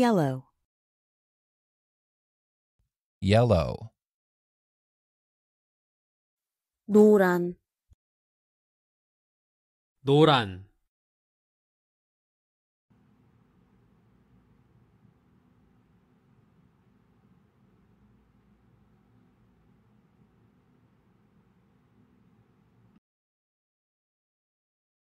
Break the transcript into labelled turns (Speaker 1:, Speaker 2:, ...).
Speaker 1: Yellow.
Speaker 2: Yellow.
Speaker 1: 노란 노란